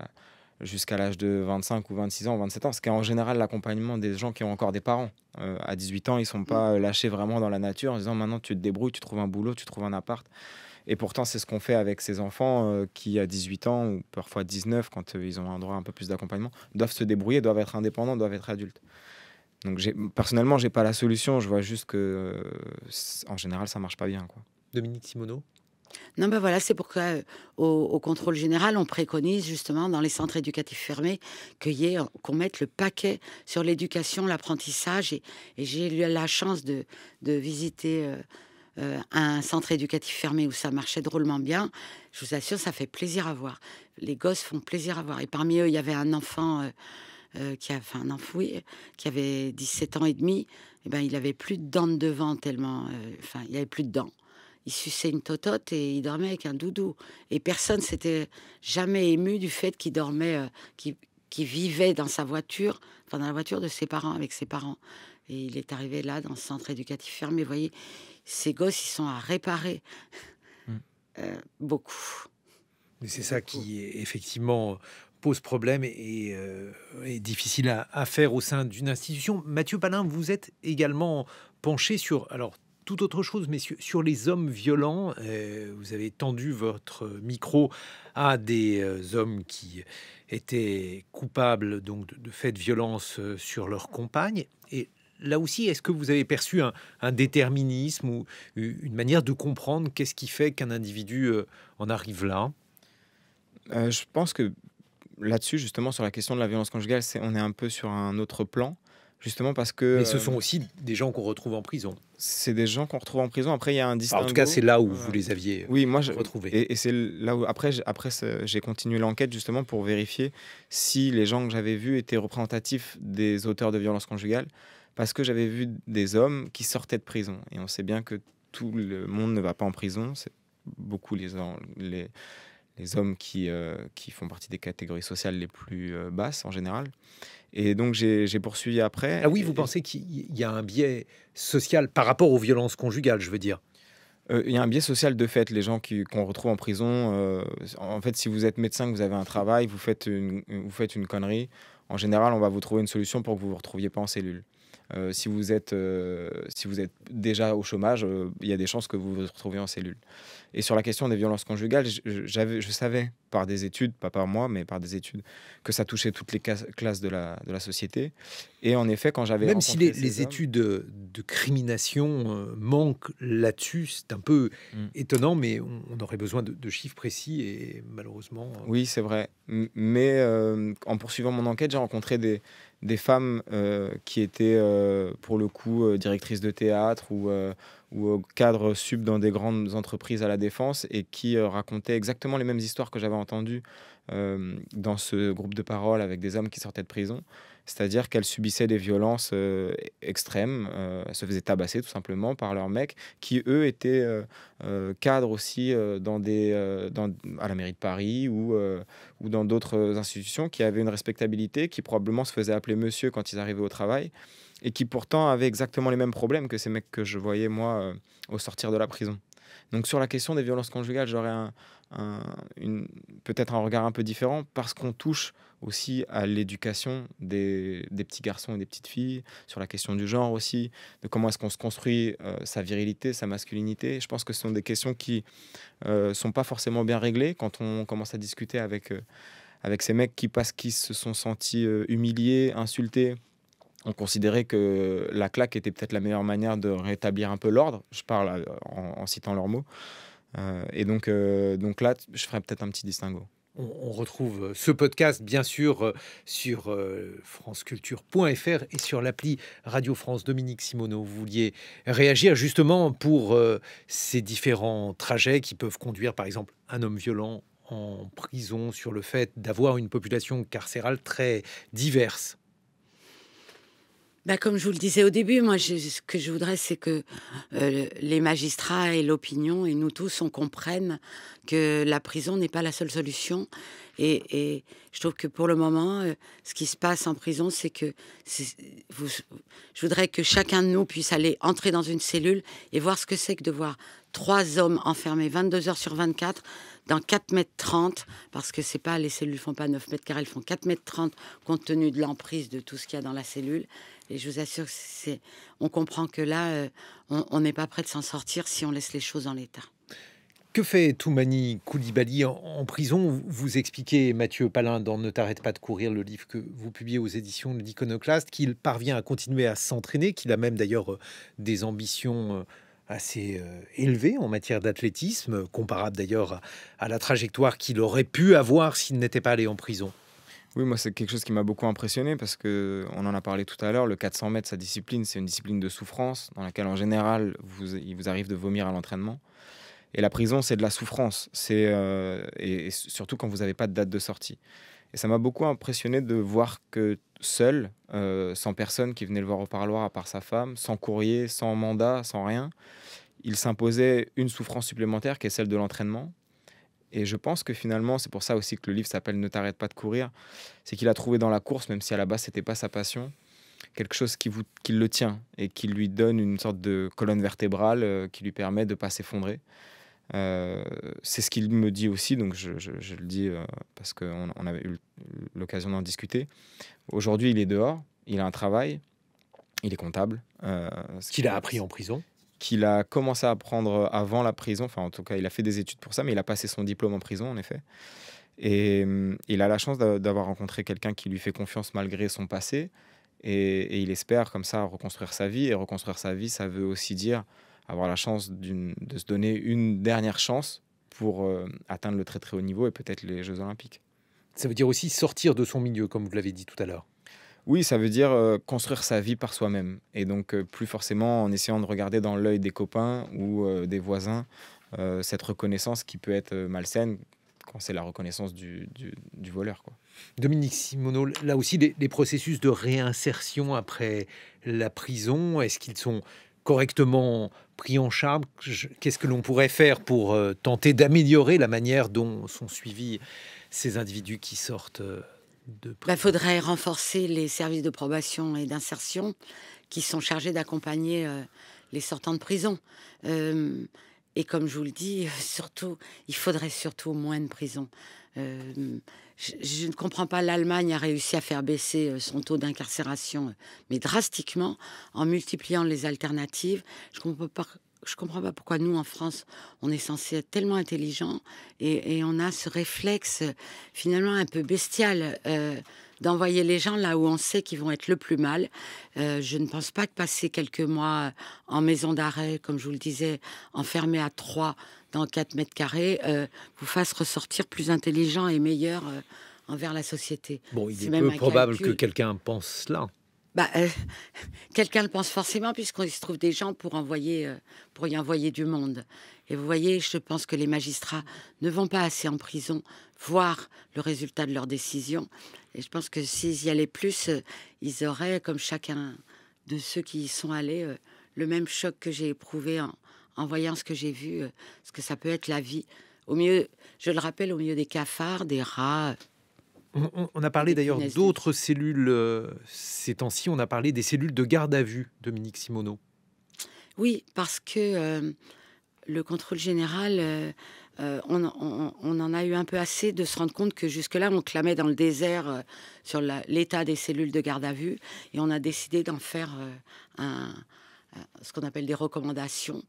jusqu'à l'âge de 25 ou 26 ans, 27 ans, ce qui est en général l'accompagnement des gens qui ont encore des parents. Euh, à 18 ans, ils ne sont pas euh, lâchés vraiment dans la nature en disant maintenant tu te débrouilles, tu trouves un boulot, tu trouves un appart. Et pourtant, c'est ce qu'on fait avec ces enfants euh, qui, à 18 ans ou parfois 19, quand euh, ils ont un droit un peu plus d'accompagnement, doivent se débrouiller, doivent être indépendants, doivent être adultes. Donc personnellement, je n'ai pas la solution. Je vois juste que, en général, ça ne marche pas bien. Quoi. Dominique Simoneau non, ben voilà, c'est pourquoi euh, au, contrôle général, on préconise justement dans les centres éducatifs fermés euh, qu'on mette le paquet sur l'éducation, l'apprentissage. Et, j'ai eu la chance de, visiter euh, un centre éducatif fermé où ça marchait drôlement bien. Je vous assure, ça fait plaisir à voir. Les gosses font plaisir à voir. Et parmi eux, il y avait un enfant. qui a enfin, un enfoui, qui avait 17 ans et demi, et eh ben, il avait plus de dents de devant tellement, enfin, il avait plus de dents il suçait une totote et il dormait avec un doudou. Et personne s'était jamais ému du fait qu'il dormait, euh, qu'il vivait dans sa voiture, enfin dans la voiture de ses parents, avec ses parents. Et il est arrivé là, dans ce centre éducatif fermé. Vous voyez, ces gosses, ils sont à réparer mm. euh, beaucoup. Mais c'est ça qui, effectivement, pose problème et est euh, difficile à, faire au sein d'une institution. Mathieu Palin, vous êtes également penché sur alors tout autre chose, mais sur, les hommes violents, euh, vous avez tendu votre micro à des euh, hommes qui étaient coupables donc de, faits de violence euh, sur leur compagne. Et là aussi, est-ce que vous avez perçu un, déterminisme ou une manière de comprendre qu'est-ce qui fait qu'un individu en arrive là Je pense que là-dessus, justement, sur la question de la violence conjugale, c'est on est un peu sur un autre plan justement parce que. Mais ce euh, sont aussi des gens qu'on retrouve en prison. C'est des gens qu'on retrouve en prison. Après, il y a un distinguo. en tout cas, c'est là où vous les aviez. Euh, oui, moi, j'ai Et, et c'est là où après, après j'ai continué l'enquête justement pour vérifier si les gens que j'avais vus étaient représentatifs des auteurs de violences conjugales, parce que j'avais vu des hommes qui sortaient de prison. Et on sait bien que tout le monde ne va pas en prison. C'est beaucoup les, les les hommes qui, euh, qui font partie des catégories sociales les plus euh, basses en général. Et donc j'ai poursuivi après. Ah oui, vous pensez qu'il y a un biais social par rapport aux violences conjugales, je veux dire euh, il y a un biais social de fait. Les gens qu'on retrouve en prison, en fait, si vous êtes médecin, que vous avez un travail, vous faites vous faites une connerie, en général, on va vous trouver une solution pour que vous ne vous retrouviez pas en cellule. Euh, si, vous êtes, euh, si vous êtes déjà au chômage, euh, il y a des chances que vous vous retrouviez en cellule. Et sur la question des violences conjugales, j'avais, je savais par des études, pas par moi, mais par des études, que ça touchait toutes les classes de la, de la société. Et en effet, quand j'avais... Même si les, études de crimination manquent là-dessus, c'est un peu mm. étonnant, mais on, aurait besoin de chiffres précis et malheureusement... Oui, c'est vrai. Mais en poursuivant mon enquête, j'ai rencontré des, des femmes euh, qui étaient euh, pour le coup euh, directrices de théâtre ou, ou cadres sub dans des grandes entreprises à la défense et qui racontaient exactement les mêmes histoires que j'avais entendues dans ce groupe de parole avec des hommes qui sortaient de prison c'est-à-dire qu'elles subissaient des violences euh, extrêmes, elles euh, se faisaient tabasser tout simplement par leurs mecs, qui eux étaient euh, cadres aussi dans des, dans, à la mairie de Paris ou, ou dans d'autres institutions qui avaient une respectabilité, qui probablement se faisaient appeler monsieur quand ils arrivaient au travail et qui pourtant avaient exactement les mêmes problèmes que ces mecs que je voyais moi au sortir de la prison. Donc sur la question des violences conjugales, j'aurais peut-être un regard un peu différent parce qu'on touche aussi à l'éducation des, petits garçons et des petites filles, sur la question du genre aussi, de comment est-ce qu'on se construit euh, sa virilité, sa masculinité. Je pense que ce sont des questions qui ne euh, sont pas forcément bien réglées quand on commence à discuter avec, euh, avec ces mecs qui, parce qu'ils se sont sentis humiliés, insultés, on considérait que la claque était peut-être la meilleure manière de rétablir un peu l'ordre. Je parle euh, en, citant leurs mots. Euh, et donc, euh, donc là, je ferai peut-être un petit distinguo. On, retrouve ce podcast, bien sûr, sur franceculture.fr et sur l'appli Radio France. Dominique Simoneau, vous vouliez réagir justement pour ces différents trajets qui peuvent conduire, par exemple, un homme violent en prison sur le fait d'avoir une population carcérale très diverse. Bah, comme je vous le disais au début, moi, ce que je voudrais, c'est que euh, les magistrats et l'opinion, et nous tous, on comprenne que la prison n'est pas la seule solution. Et, je trouve que pour le moment, euh, ce qui se passe en prison, c'est que je voudrais que chacun de nous puisse aller entrer dans une cellule et voir ce que c'est que de voir trois hommes enfermés 22 heures sur 24 dans 4 mètres 30, parce que c'est pas les cellules font pas 9 mètres carrés, elles font 4 mètres 30 compte tenu de l'emprise de tout ce qu'il y a dans la cellule. Et je vous assure, c'est, on comprend que là, euh, on n'est pas prêt de s'en sortir si on laisse les choses en l'état. Que fait Toumani Koulibaly en, prison Vous expliquez, Mathieu Palin, dans Ne t'arrête pas de courir, le livre que vous publiez aux éditions de l'Iconoclaste, qu'il parvient à continuer à s'entraîner, qu'il a même d'ailleurs euh, des ambitions. Euh, assez euh, élevé en matière d'athlétisme, comparable d'ailleurs à la trajectoire qu'il aurait pu avoir s'il n'était pas allé en prison. Oui, moi, c'est quelque chose qui m'a beaucoup impressionné parce que on en a parlé tout à l'heure. Le 400 mètres, sa discipline, c'est une discipline de souffrance dans laquelle, en général, il vous arrive de vomir à l'entraînement. Et la prison, c'est de la souffrance. C'est euh, surtout quand vous n'avez pas de date de sortie. Et ça m'a beaucoup impressionné de voir que seul, euh, sans personne qui venait le voir au parloir à part sa femme, sans courrier, sans mandat, sans rien, il s'imposait une souffrance supplémentaire qui est celle de l'entraînement. Et je pense que finalement, c'est pour ça aussi que le livre s'appelle Ne t'arrête pas de courir, c'est qu'il a trouvé dans la course, même si à la base ce n'était pas sa passion, quelque chose qui, le tient et qui lui donne une sorte de colonne vertébrale euh, qui lui permet de ne pas s'effondrer. Euh, c'est ce qu'il me dit aussi, donc je, le dis euh, parce qu'on avait eu l'occasion d'en discuter. Aujourd'hui, il est dehors, il a un travail, il est comptable. Euh, ce qu'il a appris en prison Qu'il a commencé à apprendre avant la prison, enfin en tout cas, il a fait des études pour ça, mais il a passé son diplôme en prison en effet. Et il a la chance d'avoir rencontré quelqu'un qui lui fait confiance malgré son passé. et, il espère comme ça reconstruire sa vie. Et reconstruire sa vie, ça veut aussi dire avoir la chance de se donner une dernière chance pour euh, atteindre le très très haut niveau et peut-être les Jeux Olympiques. Ça veut dire aussi sortir de son milieu, comme vous l'avez dit tout à l'heure. Oui, ça veut dire euh, construire sa vie par soi-même. Et donc, euh, plus forcément en essayant de regarder dans l'œil des copains ou des voisins cette reconnaissance qui peut être malsaine quand c'est la reconnaissance du, du, voleur. Quoi. Dominique Simoneau, là aussi, des les processus de réinsertion après la prison, est-ce qu'ils sont correctement pris en charge Qu'est-ce que l'on pourrait faire pour euh, tenter d'améliorer la manière dont sont suivis ces individus qui sortent euh, de prison Il bah, faudrait renforcer les services de probation et d'insertion qui sont chargés d'accompagner euh, les sortants de prison. et comme je vous le dis, surtout, il faudrait surtout moins de prisons je, ne comprends pas, l'Allemagne a réussi à faire baisser euh, son taux d'incarcération, euh, mais drastiquement, en multipliant les alternatives. Je ne comprends pas, je comprends pas pourquoi nous, en France, on est censé être tellement intelligents et, on a ce réflexe euh, finalement un peu bestial d'envoyer les gens là où on sait qu'ils vont être le plus mal. Euh, je ne pense pas que passer quelques mois en maison d'arrêt, comme je vous le disais, enfermé à trois dans quatre mètres carrés, euh, vous fasse ressortir plus intelligent et meilleur euh, envers la société. C'est il même probable que quelqu'un pense cela. Bah, [laughs] quelqu'un le pense forcément puisqu'on se trouve des gens pour envoyer, pour y envoyer du monde. Et vous voyez, je pense que les magistrats ne vont pas assez en prison voir le résultat de leurs décisions. Et je pense que s'ils y allaient plus, euh, ils auraient, comme chacun de ceux qui y sont allés, euh, le même choc que j'ai éprouvé en, en, voyant ce que j'ai vu, euh, ce que ça peut être la vie. Au mieux, je le rappelle, au milieu des cafards, des rats, on, a parlé d'ailleurs d'autres cellules ces temps-ci. On a parlé des cellules de garde à vue, Dominique Simoneau. Oui, parce que le contrôle général, euh, euh, on, en a eu un peu assez de se rendre compte que jusque-là, on clamait dans le désert euh, sur l'état des cellules de garde à vue et on a décidé d'en faire un, ce qu'on appelle des recommandations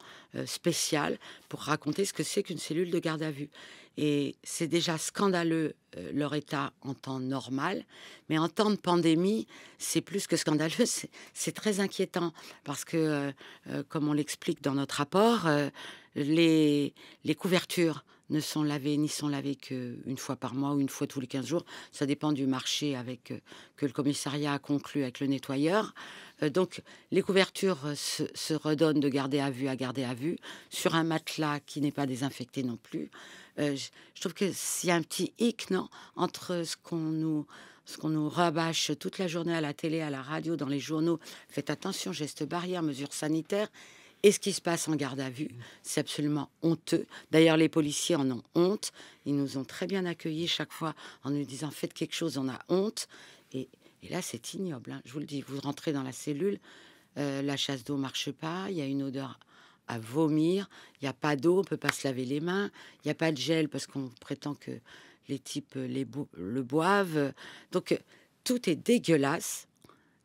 spéciales pour raconter ce que c'est qu'une cellule de garde à vue. Et c'est déjà scandaleux leur état en temps normal, mais en temps de pandémie, c'est plus que scandaleux, [laughs] c'est très inquiétant parce que, comme on l'explique dans notre rapport, les, couvertures ne sont lavées ni sont lavées qu'une fois par mois ou une fois tous les 15 jours. Ça dépend du marché avec, euh, que le commissariat a conclu avec le nettoyeur. Euh, donc les couvertures euh, se, redonnent de garder à vue à garder à vue sur un matelas qui n'est pas désinfecté non plus. je, trouve que y a un petit hic non entre ce qu'on nous ce qu'on nous rabâche toute la journée à la télé, à la radio, dans les journaux, faites attention, geste barrière, mesures sanitaires, et ce qui se passe en garde à vue, c'est absolument honteux. D'ailleurs, les policiers en ont honte. Ils nous ont très bien accueillis chaque fois en nous disant faites quelque chose, on a honte. Et, là, c'est ignoble. Hein. Je vous le dis, vous rentrez dans la cellule, euh, la chasse d'eau marche pas, il y a une odeur à vomir, il n'y a pas d'eau, on peut pas se laver les mains, il n'y a pas de gel parce qu'on prétend que les types les le boivent. Donc tout est dégueulasse.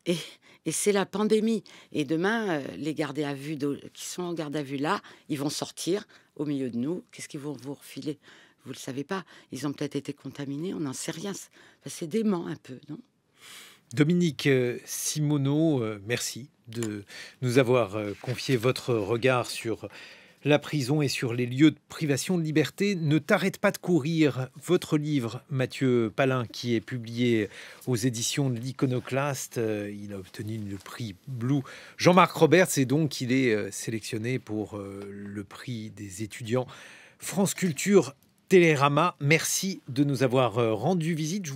Et et c'est la pandémie. Et demain, euh, les gardés à vue qui sont en garde à vue là, ils vont sortir au milieu de nous. Qu'est-ce qu'ils vont vous refiler Vous ne le savez pas. Ils ont peut-être été contaminés, on n'en sait rien. C'est dément un peu, non Dominique euh, Simoneau, euh, merci de nous avoir confié votre regard sur la prison et sur les lieux de privation de liberté ne t'arrête pas de courir. Votre livre, Mathieu Palin, qui est publié aux éditions de l'Iconoclaste, euh, il a obtenu le prix Blue. Jean-Marc Roberts, et donc il est euh, sélectionné pour euh, le prix des étudiants. France Culture Télérama, merci de nous avoir rendu visite.